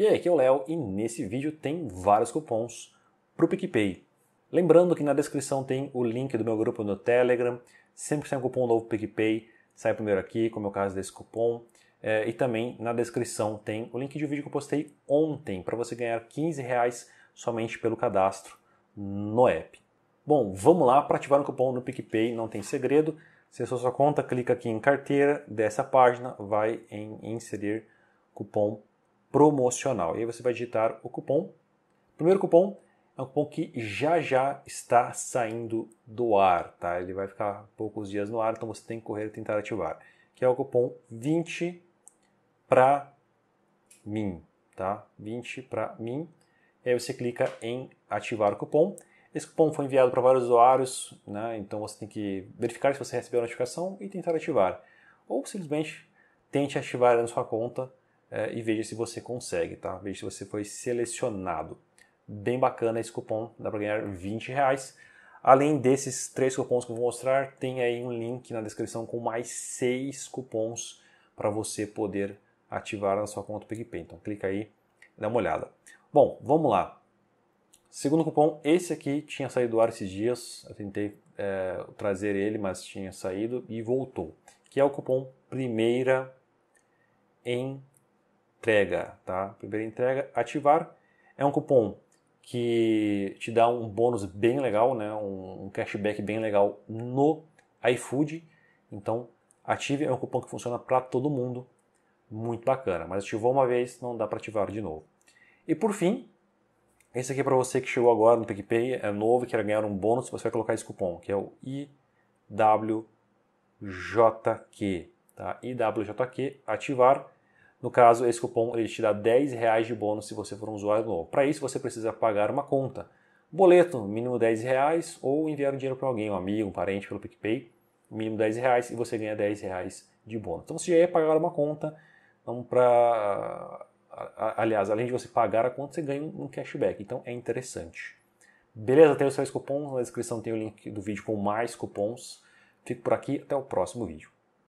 E aí, aqui é o Léo e nesse vídeo tem vários cupons para o PicPay. Lembrando que na descrição tem o link do meu grupo no Telegram. Sempre que tem um cupom novo PicPay, sai primeiro aqui, como é o caso desse cupom. É, e também na descrição tem o link de um vídeo que eu postei ontem para você ganhar 15 reais somente pelo cadastro no app. Bom, vamos lá para ativar um cupom no PicPay, não tem segredo. Acessou sua conta, clica aqui em carteira, dessa página, vai em inserir cupom promocional. E aí você vai digitar o cupom. O primeiro cupom é um cupom que já já está saindo do ar, tá? Ele vai ficar poucos dias no ar, então você tem que correr e tentar ativar. Que é o cupom 20 para mim, tá? 20 para mim. E aí você clica em ativar o cupom. Esse cupom foi enviado para vários usuários, né? então você tem que verificar se você recebeu a notificação e tentar ativar. Ou simplesmente tente ativar na sua conta é, e veja se você consegue, tá? Veja se você foi selecionado. Bem bacana esse cupom, dá para ganhar 20 reais. Além desses três cupons que eu vou mostrar, tem aí um link na descrição com mais seis cupons para você poder ativar na sua conta PicPay. Então clica aí, dá uma olhada. Bom, vamos lá. Segundo cupom, esse aqui tinha saído do ar esses dias. Eu tentei é, trazer ele, mas tinha saído e voltou. Que é o cupom Primeira em entrega, tá? Primeira entrega, ativar é um cupom que te dá um bônus bem legal, né? Um, um cashback bem legal no iFood. Então, ative é um cupom que funciona para todo mundo, muito bacana. Mas ativou uma vez, não dá para ativar de novo. E por fim, esse aqui é para você que chegou agora no PicPay, é novo, quer ganhar um bônus, você vai colocar esse cupom, que é o IWJQ. Tá? IWJQ, ativar no caso, esse cupom ele te dá 10 reais de bônus se você for um usuário novo. Para isso, você precisa pagar uma conta. Boleto, mínimo 10 reais, ou enviar um dinheiro para alguém, um amigo, um parente pelo PicPay, mínimo 10 reais, e você ganha 10 reais de bônus. Então, você já ia pagar uma conta, vamos para... Aliás, além de você pagar a conta, você ganha um cashback. Então, é interessante. Beleza? Tem os seus cupons. Na descrição tem o link do vídeo com mais cupons. Fico por aqui. Até o próximo vídeo.